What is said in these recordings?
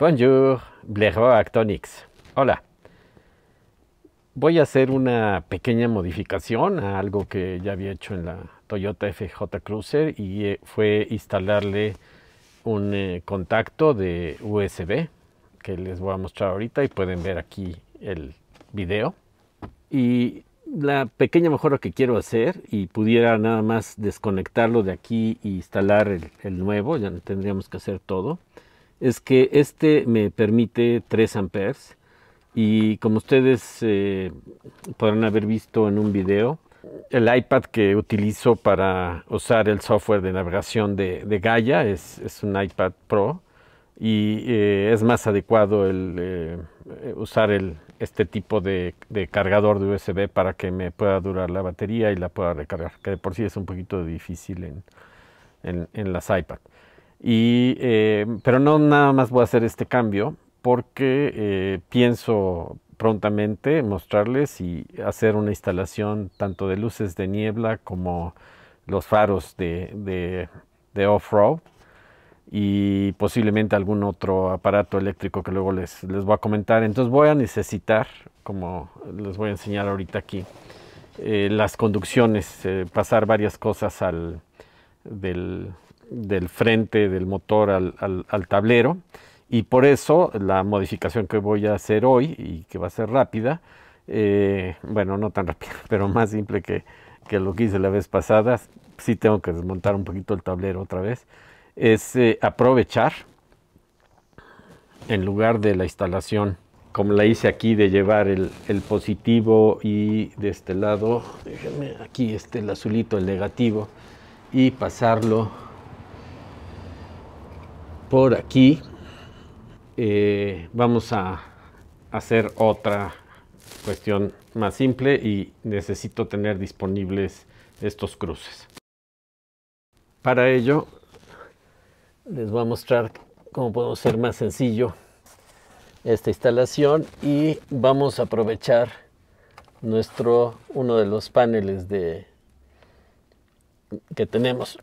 Bonjour, Blejo Actonics. Hola. Voy a hacer una pequeña modificación a algo que ya había hecho en la Toyota FJ Cruiser y eh, fue instalarle un eh, contacto de USB que les voy a mostrar ahorita y pueden ver aquí el video. Y la pequeña mejora que quiero hacer y pudiera nada más desconectarlo de aquí e instalar el, el nuevo, ya no tendríamos que hacer todo es que este me permite 3 amperes y como ustedes eh, podrán haber visto en un video, el iPad que utilizo para usar el software de navegación de, Gaia es, un iPad Pro y eh, es más adecuado el, eh, usar este tipo de, cargador de USB para que me pueda durar la batería y la pueda recargar, que de por sí es un poquito difícil en las iPads. Y, eh, pero no nada más voy a hacer este cambio porque eh, pienso prontamente mostrarles y hacer una instalación tanto de luces de niebla como los faros de, de, off-road y posiblemente algún otro aparato eléctrico que luego les, les voy a comentar. Entonces voy a necesitar, como les voy a enseñar ahorita aquí, eh, las conducciones, pasar varias cosas al, del, del frente del motor al, tablero y por eso la modificación que voy a hacer hoy y que va a ser rápida, eh, bueno, no tan rápida, pero más simple que, lo que hice la vez pasada, si tengo que desmontar un poquito el tablero otra vez, es eh, aprovechar en lugar de la instalación, como la hice aquí, de llevar el, positivo y de este lado, aquí este el azulito, el negativo, y pasarlo por aquí. Eh, vamos a hacer otra cuestión más simple y necesito tener disponibles estos cruces. Para ello les voy a mostrar cómo podemos hacer más sencillo esta instalación y vamos a aprovechar nuestro uno de los paneles de que tenemos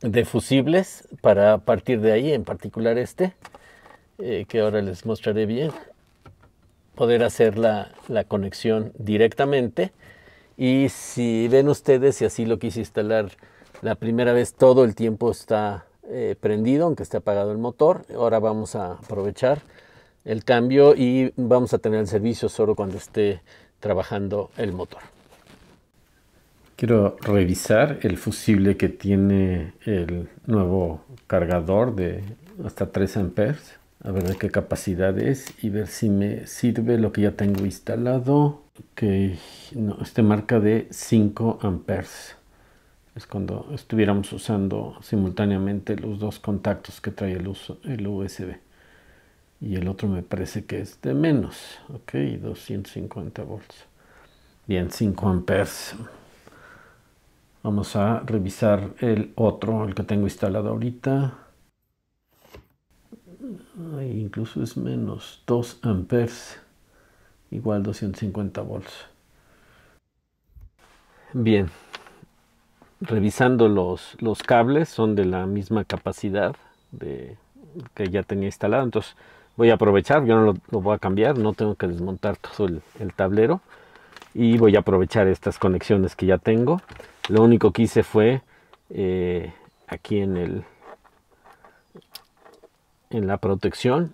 de fusibles para partir de ahí, en particular este, eh, que ahora les mostraré bien, poder hacer la, conexión directamente. Y si ven ustedes, si así lo quise instalar la primera vez, todo el tiempo está eh, prendido, aunque esté apagado el motor. Ahora vamos a aprovechar el cambio y vamos a tener el servicio solo cuando esté trabajando el motor. Quiero revisar el fusible que tiene el nuevo cargador de hasta 3 amperes. A ver de qué capacidad es y ver si me sirve lo que ya tengo instalado. Que no, este marca de 5 amperes. Es cuando estuviéramos usando simultáneamente los dos contactos que trae el, el USB. Y el otro me parece que es de menos. Ok, 250 volts. Bien, 5 amperes. Vamos a revisar el otro, el que tengo instalado ahorita. incluso es menos 2 amperes, igual 250 volts. Bien, revisando los, los cables, son de la misma capacidad de, que ya tenía instalado. Entonces voy a aprovechar, yo no lo, voy a cambiar, no tengo que desmontar todo el tablero. Y voy a aprovechar estas conexiones que ya tengo. Lo único que hice fue eh, aquí en el en la protección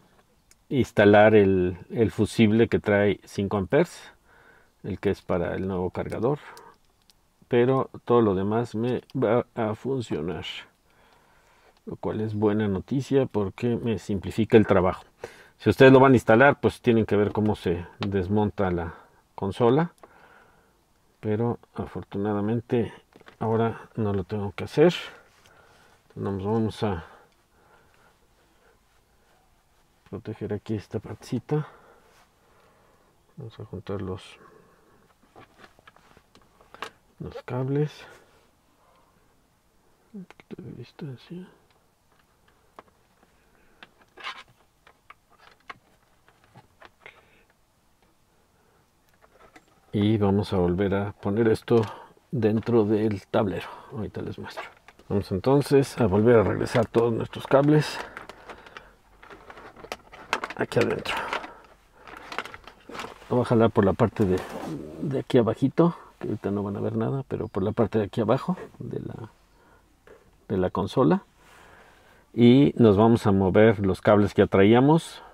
instalar el fusible que trae 5 amperes el que es para el nuevo cargador pero todo lo demás me va a funcionar lo cual es buena noticia porque me simplifica el trabajo si ustedes lo van a instalar pues tienen que ver cómo se desmonta la consola pero afortunadamente ahora no lo tengo que hacer nos vamos a proteger aquí esta partecita vamos a juntar los los cables de distancia y vamos a volver a poner esto dentro del tablero ahorita les muestro vamos entonces a volver a regresar todos nuestros cables aquí adentro vamos a jalar por la parte de, aquí abajito que ahorita no van a ver nada pero por la parte de aquí abajo de la de la consola y nos vamos a mover los cables que atraíamos. traíamos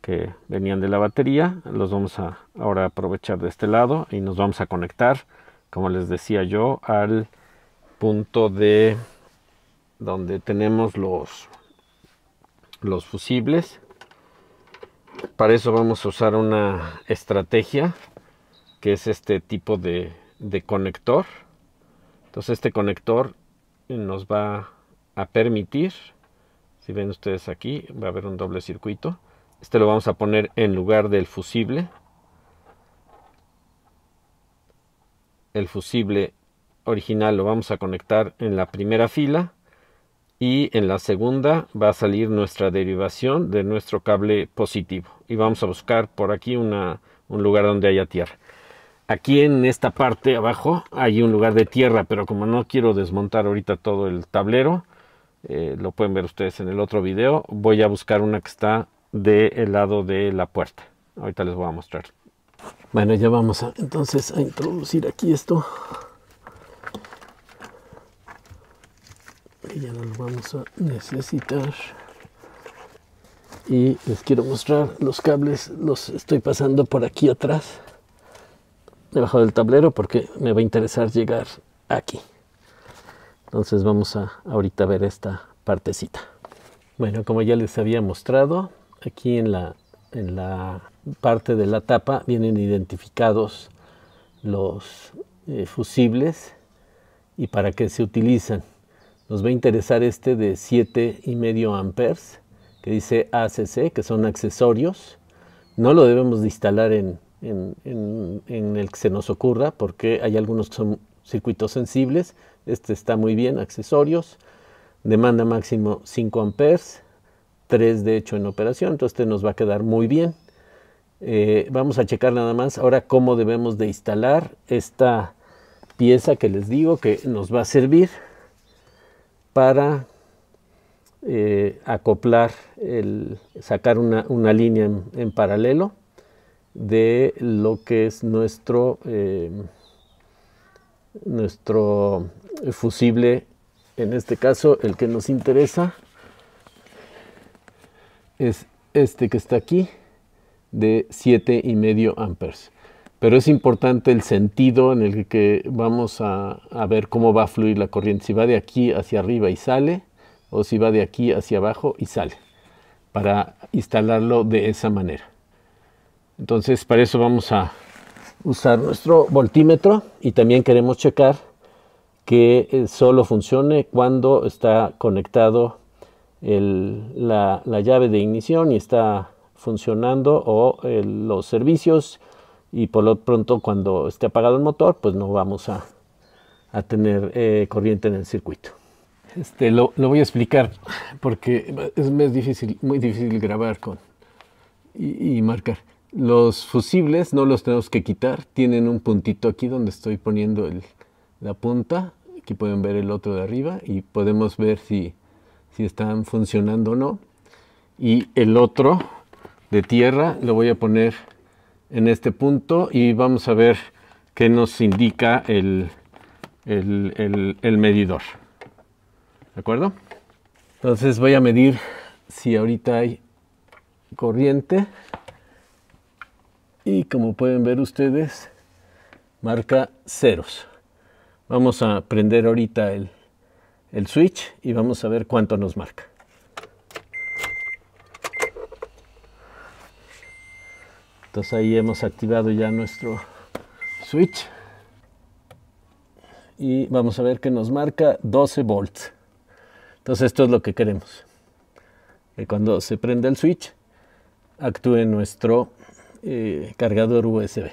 que venían de la batería los vamos a ahora aprovechar de este lado y nos vamos a conectar como les decía yo al punto de donde tenemos los los fusibles para eso vamos a usar una estrategia que es este tipo de, de conector entonces este conector nos va a permitir si ven ustedes aquí va a haber un doble circuito este lo vamos a poner en lugar del fusible. El fusible original lo vamos a conectar en la primera fila y en la segunda va a salir nuestra derivación de nuestro cable positivo y vamos a buscar por aquí un lugar donde haya tierra aquí en esta parte abajo hay un lugar de tierra pero como no quiero desmontar ahorita todo el tablero eh, lo pueden ver ustedes en el otro video voy a buscar una que está del el lado de la puerta. Ahorita les voy a mostrar. Bueno, ya vamos a, entonces a introducir aquí esto. ya no lo vamos a necesitar. Y les quiero mostrar los cables, los estoy pasando por aquí atrás, debajo del tablero, porque me va a interesar llegar aquí. Entonces vamos a ahorita ver esta partecita. Bueno, como ya les había mostrado, aquí en la, en la parte de la tapa vienen identificados los eh, fusibles y para qué se utilizan. Nos va a interesar este de 7,5 amperes que dice ACC, que son accesorios. No lo debemos de instalar en, en, en, en, el que se nos ocurra, porque hay algunos que son circuitos sensibles. Este está muy bien, accesorios, demanda máximo 5 amperes, tres de hecho en operación, entonces este nos va a quedar muy bien. Eh, vamos a checar nada más ahora cómo debemos de instalar esta pieza que les digo que nos va a servir para eh, acoplar, el, sacar una, línea en, paralelo de lo que es nuestro, eh, nuestro fusible, en este caso el que nos interesa, es este que está aquí de y medio amperes. Pero es importante el sentido en el que vamos a, a, ver cómo va a fluir la corriente. Si va de aquí hacia arriba y sale, o si va de aquí hacia abajo y sale, para instalarlo de esa manera. Entonces, para eso vamos a usar nuestro voltímetro y también queremos checar que eh, solo funcione cuando está conectado el, la, la, llave de ignición y está funcionando o eh, los servicios y por lo pronto cuando esté apagado el motor pues no vamos a, a tener eh, corriente en el circuito. Este, lo, lo, voy a explicar porque es, es difícil, muy difícil grabar con y, y marcar. Los fusibles no los tenemos que quitar, tienen un puntito aquí donde estoy poniendo la punta, aquí pueden ver el otro de arriba y podemos ver si si están funcionando o no. Y el otro de tierra lo voy a poner en este punto y vamos a ver qué nos indica el, el, el medidor. ¿De acuerdo? Entonces voy a medir si ahorita hay corriente. Y como pueden ver ustedes, marca ceros. Vamos a prender ahorita el, el switch y vamos a ver cuánto nos marca. Entonces ahí hemos activado ya nuestro switch y vamos a ver que nos marca 12 volts. Entonces esto es lo que queremos. Que cuando se prenda el switch actúe nuestro eh, cargador USB.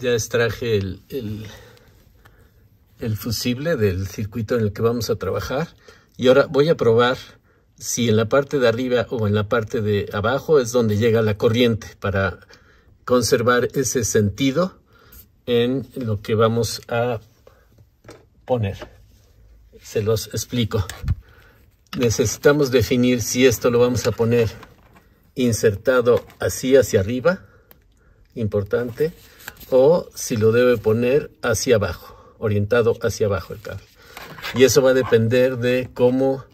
Ya extraje el el fusible del circuito en el que vamos a trabajar y ahora voy a probar si en la parte de arriba o en la parte de abajo es donde llega la corriente para conservar ese sentido en lo que vamos a poner. Se los explico. Necesitamos definir si esto lo vamos a poner insertado así hacia arriba, importante, o si lo debe poner hacia abajo orientado hacia abajo el cable. Y eso va a depender de cómo,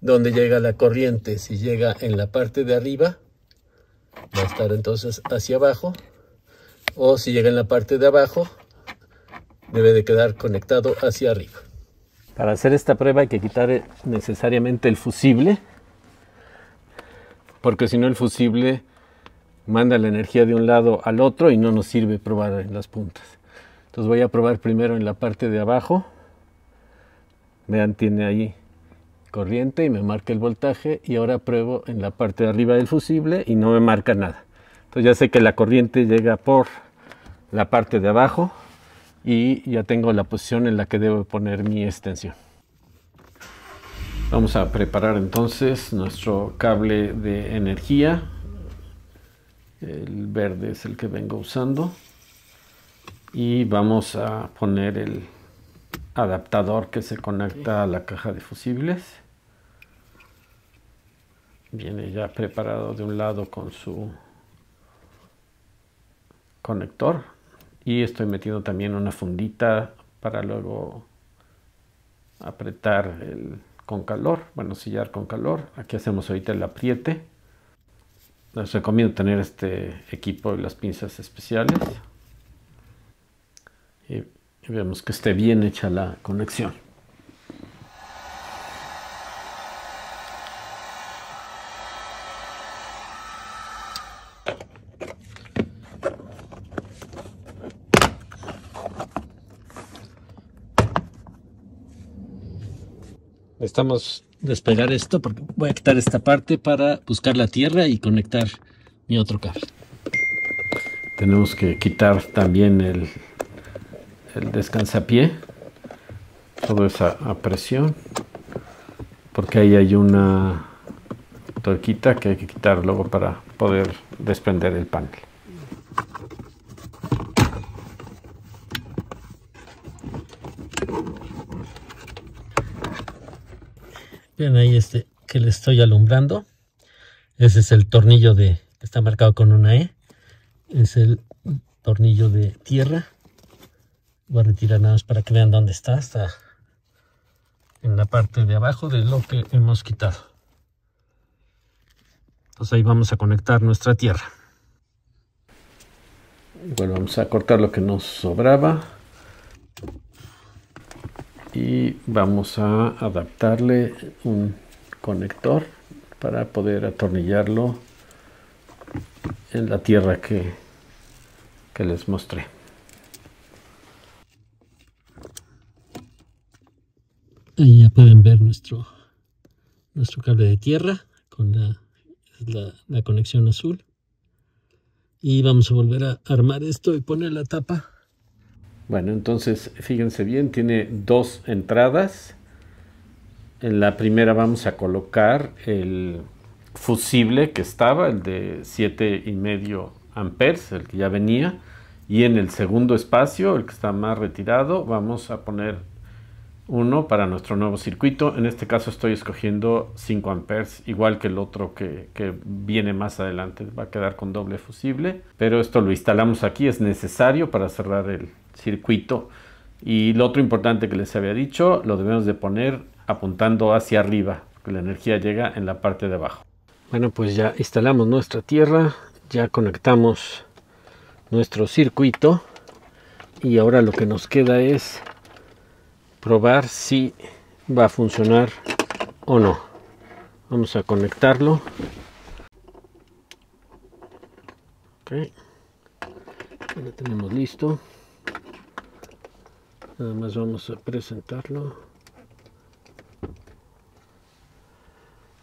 dónde llega la corriente. Si llega en la parte de arriba, va a estar entonces hacia abajo. O si llega en la parte de abajo, debe de quedar conectado hacia arriba. Para hacer esta prueba hay que quitar eh, necesariamente el fusible, porque si no el fusible manda la energía de un lado al otro y no nos sirve probar en las puntas. Entonces voy a probar primero en la parte de abajo. Vean, tiene ahí corriente y me marca el voltaje y ahora pruebo en la parte de arriba del fusible y no me marca nada. Entonces ya sé que la corriente llega por la parte de abajo y ya tengo la posición en la que debo poner mi extensión. Vamos a preparar entonces nuestro cable de energía. El verde es el que vengo usando y vamos a poner el adaptador que se conecta a la caja de fusibles viene ya preparado de un lado con su conector y estoy metiendo también una fundita para luego apretar el con calor, bueno sillar con calor, aquí hacemos ahorita el apriete les recomiendo tener este equipo y las pinzas especiales y vemos que esté bien hecha la conexión. Estamos despegar esto porque voy a quitar esta parte para buscar la tierra y conectar mi otro cable. Tenemos que quitar también el, el descansapié, todo es a, presión, porque ahí hay una torquita que hay que quitar luego para poder desprender el panel. Bien, ahí este que le estoy alumbrando. Ese es el tornillo de que está marcado con una E. Es el tornillo de tierra Voy a retirar nada más para que vean dónde está. Está en la parte de abajo de lo que hemos quitado. Entonces ahí vamos a conectar nuestra tierra. bueno, vamos a cortar lo que nos sobraba. Y vamos a adaptarle un conector para poder atornillarlo en la tierra que, que les mostré. nuestro, nuestro cable de tierra con la, la conexión azul. Y vamos a volver a armar esto y poner la tapa. Bueno, entonces fíjense bien, tiene dos entradas. En la primera vamos a colocar el fusible que estaba, el de 7,5 amperes, el que ya venía. Y en el segundo espacio, el que está más retirado, vamos a poner uno para nuestro nuevo circuito. En este caso estoy escogiendo 5 amperes, igual que el otro que, viene más adelante. Va a quedar con doble fusible, pero esto lo instalamos aquí, es necesario para cerrar el circuito. Y lo otro importante que les había dicho, lo debemos de poner apuntando hacia arriba, Que la energía llega en la parte de abajo. Bueno, pues ya instalamos nuestra tierra, ya conectamos nuestro circuito y ahora lo que nos queda es probar si va a funcionar o no. Vamos a conectarlo. Ok. Lo tenemos listo. Nada más vamos a presentarlo.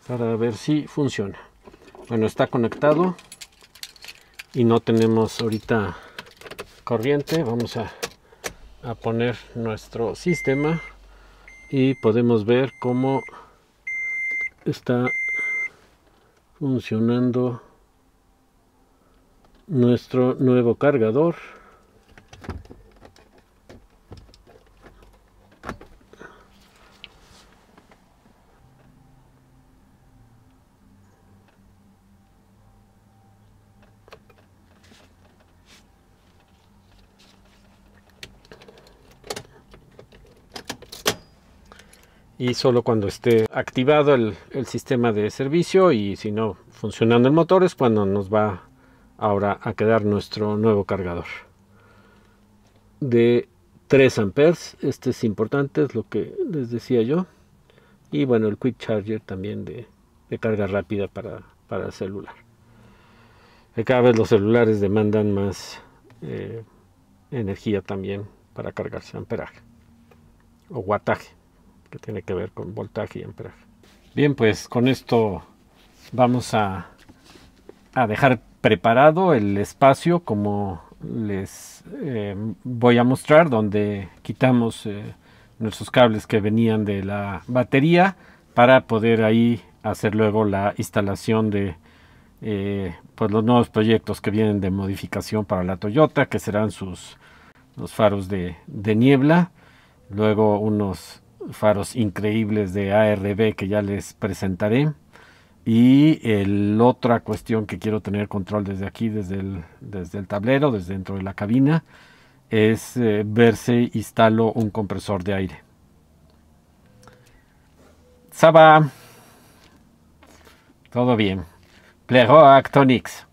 Para ver si funciona. Bueno, está conectado. Y no tenemos ahorita corriente. Vamos a a poner nuestro sistema y podemos ver cómo está funcionando nuestro nuevo cargador y solo cuando esté activado el, sistema de servicio y si no funcionando el motor es cuando nos va ahora a quedar nuestro nuevo cargador de 3 amperes este es importante es lo que les decía yo y bueno el quick charger también de, carga rápida para, el celular eh, cada vez los celulares demandan más eh, energía también para cargarse amperaje o wattaje que tiene que ver con voltaje y amperaje. Bien, pues con esto vamos a, a dejar preparado el espacio como les eh, voy a mostrar donde quitamos eh, nuestros cables que venían de la batería para poder ahí hacer luego la instalación de eh, pues los nuevos proyectos que vienen de modificación para la Toyota que serán sus los faros de niebla luego unos faros increíbles de ARB que ya les presentaré. Y el, otra cuestión que quiero tener control desde aquí, desde el, desde el tablero, desde dentro de la cabina, es eh, ver si instalo un compresor de aire. Saba Todo bien. Plejo Actonics.